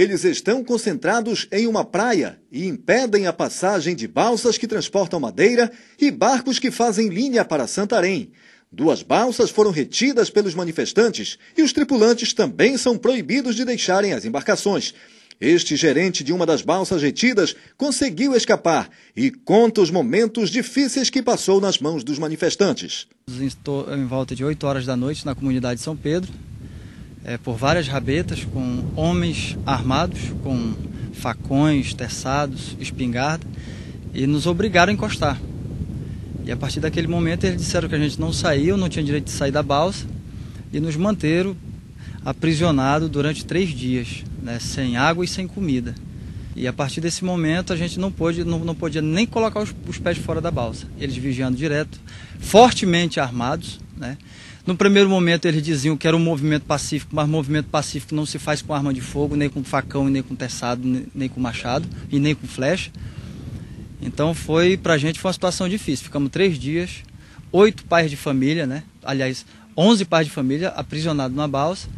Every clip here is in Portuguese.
Eles estão concentrados em uma praia e impedem a passagem de balsas que transportam madeira e barcos que fazem linha para Santarém. Duas balsas foram retidas pelos manifestantes e os tripulantes também são proibidos de deixarem as embarcações. Este gerente de uma das balsas retidas conseguiu escapar e conta os momentos difíceis que passou nas mãos dos manifestantes. Em volta de 8 horas da noite, na comunidade São Pedro, é, por várias rabetas com homens armados, com facões, terçados, espingarda, e nos obrigaram a encostar. E a partir daquele momento eles disseram que a gente não saiu, não tinha direito de sair da balsa, e nos manteram aprisionado durante três dias, né, sem água e sem comida. E a partir desse momento a gente não, pôde, não, não podia nem colocar os, os pés fora da balsa. Eles vigiando direto, fortemente armados, né? No primeiro momento eles diziam que era um movimento pacífico, mas movimento pacífico não se faz com arma de fogo, nem com facão, nem com teçado, nem com machado e nem com flecha. Então foi para a gente foi uma situação difícil. Ficamos três dias, oito pais de família, né? Aliás, onze pais de família aprisionados numa balsa,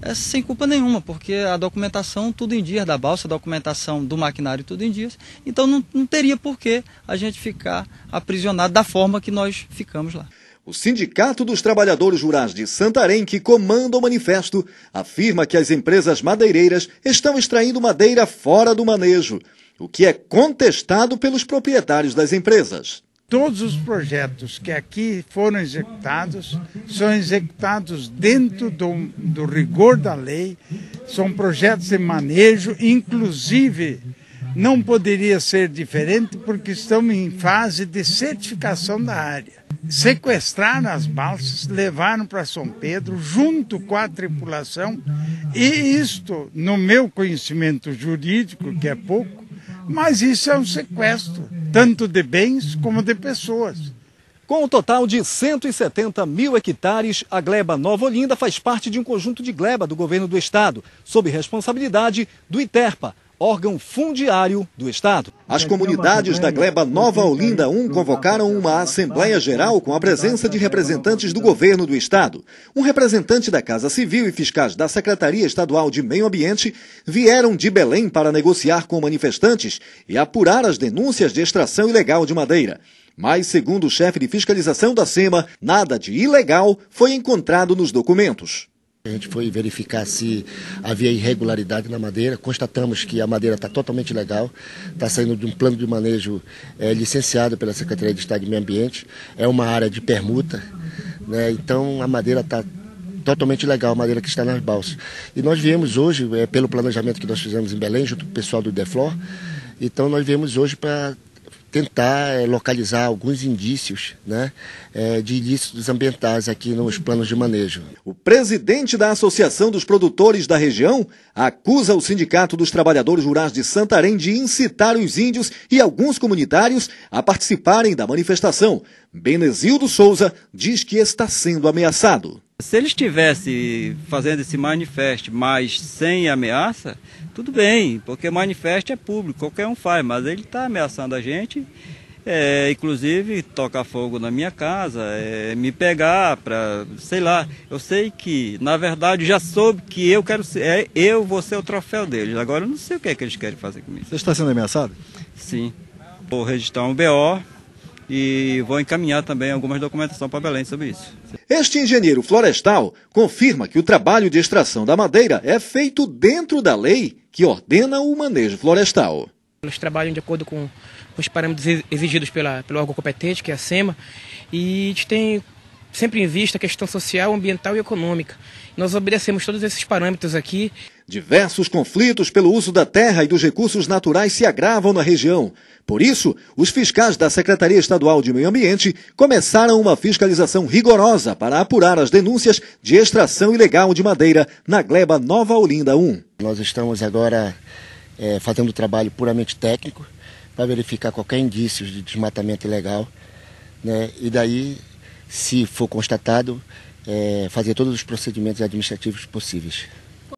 é, sem culpa nenhuma, porque a documentação tudo em dias da balsa, a documentação do maquinário tudo em dias. Então não, não teria por que a gente ficar aprisionado da forma que nós ficamos lá. O Sindicato dos Trabalhadores Rurais de Santarém, que comanda o manifesto, afirma que as empresas madeireiras estão extraindo madeira fora do manejo, o que é contestado pelos proprietários das empresas. Todos os projetos que aqui foram executados são executados dentro do, do rigor da lei, são projetos de manejo, inclusive não poderia ser diferente porque estamos em fase de certificação da área. Sequestraram as balsas, levaram para São Pedro junto com a tripulação e isto, no meu conhecimento jurídico, que é pouco, mas isso é um sequestro, tanto de bens como de pessoas. Com o um total de 170 mil hectares, a gleba Nova Olinda faz parte de um conjunto de gleba do governo do estado, sob responsabilidade do ITERPA, órgão fundiário do Estado. As comunidades da Gleba Nova Olinda 1 convocaram uma Assembleia Geral com a presença de representantes do governo do Estado. Um representante da Casa Civil e fiscais da Secretaria Estadual de Meio Ambiente vieram de Belém para negociar com manifestantes e apurar as denúncias de extração ilegal de madeira. Mas, segundo o chefe de fiscalização da SEMA, nada de ilegal foi encontrado nos documentos. A gente foi verificar se havia irregularidade na madeira, constatamos que a madeira está totalmente legal, está saindo de um plano de manejo é, licenciado pela Secretaria de Estado de Meio Ambiente, é uma área de permuta, né? então a madeira está totalmente legal, a madeira que está nas balsas. E nós viemos hoje, é, pelo planejamento que nós fizemos em Belém, junto com o pessoal do Deflor, então nós viemos hoje para tentar eh, localizar alguns indícios né, eh, de ilícitos ambientais aqui nos planos de manejo. O presidente da Associação dos Produtores da região acusa o Sindicato dos Trabalhadores Rurais de Santarém de incitar os índios e alguns comunitários a participarem da manifestação. Benezildo Souza diz que está sendo ameaçado. Se ele estivesse fazendo esse manifesto, mas sem ameaça, tudo bem, porque manifesto é público, qualquer um faz, mas ele está ameaçando a gente, é, inclusive tocar fogo na minha casa, é, me pegar para, sei lá, eu sei que, na verdade, já soube que eu quero ser, é, eu vou ser o troféu deles, agora eu não sei o que é que eles querem fazer comigo. Você está sendo ameaçado? Sim, vou registrar um BO, e vou encaminhar também algumas documentação para Belém sobre isso. Este engenheiro florestal confirma que o trabalho de extração da madeira é feito dentro da lei que ordena o manejo florestal. Eles trabalham de acordo com os parâmetros exigidos pela, pelo órgão competente, que é a SEMA, e a gente tem sempre em vista a questão social, ambiental e econômica. Nós obedecemos todos esses parâmetros aqui. Diversos conflitos pelo uso da terra e dos recursos naturais se agravam na região. Por isso, os fiscais da Secretaria Estadual de Meio Ambiente começaram uma fiscalização rigorosa para apurar as denúncias de extração ilegal de madeira na gleba Nova Olinda 1. Nós estamos agora é, fazendo um trabalho puramente técnico para verificar qualquer indício de desmatamento ilegal. Né? E daí se for constatado, é, fazer todos os procedimentos administrativos possíveis.